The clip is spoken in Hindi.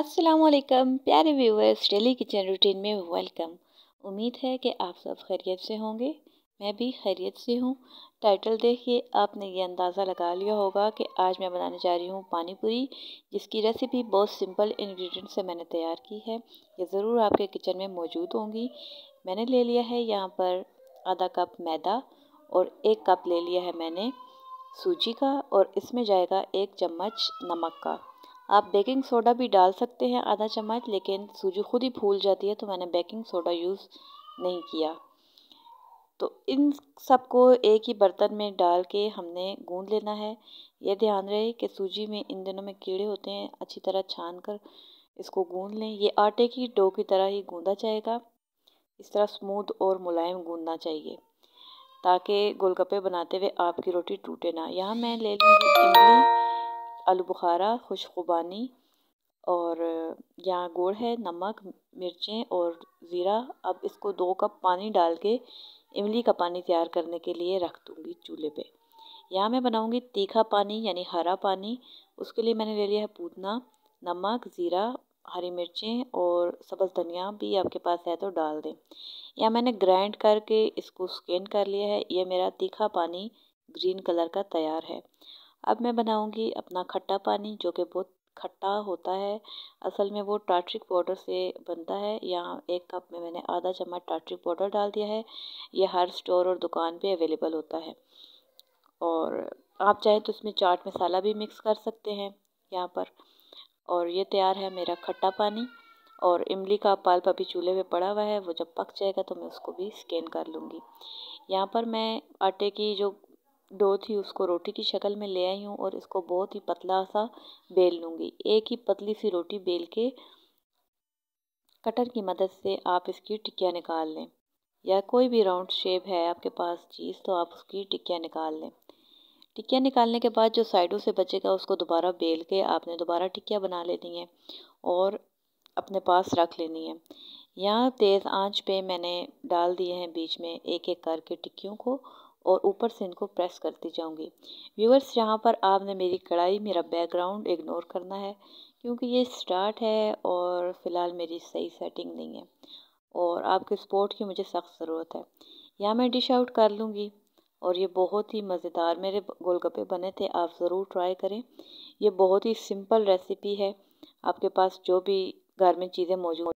असलकम प्यारे व्यूवर्स डेली किचन रूटीन में वेलकम उम्मीद है कि आप सब खैरियत से होंगे मैं भी खैरियत से हूँ टाइटल देखिए आपने ये अंदाज़ा लगा लिया होगा कि आज मैं बनाने जा रही हूँ पानी पूरी जिसकी रेसिपी बहुत सिंपल इंग्रेडिएंट से मैंने तैयार की है ये ज़रूर आपके किचन में मौजूद होंगी मैंने ले लिया है यहाँ पर आधा कप मैदा और एक कप ले लिया है मैंने सूजी का और इसमें जाएगा एक चम्मच नमक का आप बेकिंग सोडा भी डाल सकते हैं आधा चम्मच लेकिन सूजी खुद ही फूल जाती है तो मैंने बेकिंग सोडा यूज़ नहीं किया तो इन सबको एक ही बर्तन में डाल के हमने गूंद लेना है ये ध्यान रहे कि सूजी में इन दिनों में कीड़े होते हैं अच्छी तरह छान कर इसको गूंद लें ये आटे की डो की तरह ही गूंदा जाएगा इस तरह स्मूथ और मुलायम गूंदना चाहिए ताकि गोलगप्पे बनाते हुए आपकी रोटी टूटे ना यहाँ मैं ले लूँगी इमली आलू बुखारा खुशखुबानी और यहाँ गुड़ है नमक मिर्चें और ज़ीरा अब इसको दो कप पानी डाल के इमली का पानी तैयार करने के लिए रख दूँगी चूल्हे पे यहाँ मैं बनाऊँगी तीखा पानी यानी हरा पानी उसके लिए मैंने ले लिया है पूतना नमक ज़ीरा हरी मिर्चें और सब्ज़ धनिया भी आपके पास है तो डाल दें यहाँ मैंने ग्राइंड करके इसको स्कैन कर लिया है यह मेरा तीखा पानी ग्रीन कलर का तैयार है अब मैं बनाऊंगी अपना खट्टा पानी जो कि बहुत खट्टा होता है असल में वो टाटरिक पाउडर से बनता है यहाँ एक कप में मैंने आधा चम्मच टाट्रिक पाउडर डाल दिया है यह हर स्टोर और दुकान पे अवेलेबल होता है और आप चाहें तो इसमें चाट मसाला भी मिक्स कर सकते हैं यहाँ पर और ये तैयार है मेरा खट्टा पानी और इमली का पल्प अभी चूल्हे पे पड़ा हुआ है वो जब पक जाएगा तो मैं उसको भी स्कैन कर लूँगी यहाँ पर मैं आटे की जो डो थी उसको रोटी की शक्ल में ले आई हूँ और इसको बहुत ही पतला सा बेल लूँगी एक ही पतली सी रोटी बेल के कटर की मदद से आप इसकी टिक्कियाँ निकाल लें या कोई भी राउंड शेप है आपके पास चीज़ तो आप उसकी टिक्किया निकाल लें टिक्किया निकालने के बाद जो साइडों से बचेगा उसको दोबारा बेल के आपने दोबारा टिक्किया बना लेनी है और अपने पास रख लेनी है यहाँ तेज़ आंच पे मैंने डाल दिए हैं बीच में एक एक करके टिक्कियों को और ऊपर से इनको प्रेस करती जाऊंगी व्यूअर्स यहाँ पर आपने मेरी कढ़ाई मेरा बैकग्राउंड इग्नोर करना है क्योंकि ये स्टार्ट है और फ़िलहाल मेरी सही सेटिंग नहीं है और आपके सपोर्ट की मुझे सख्त ज़रूरत है या मैं डिश आउट कर लूँगी और ये बहुत ही मज़ेदार मेरे गोलगप्पे बने थे आप ज़रूर ट्राई करें ये बहुत ही सिंपल रेसिपी है आपके पास जो भी घर में चीज़ें मौजूद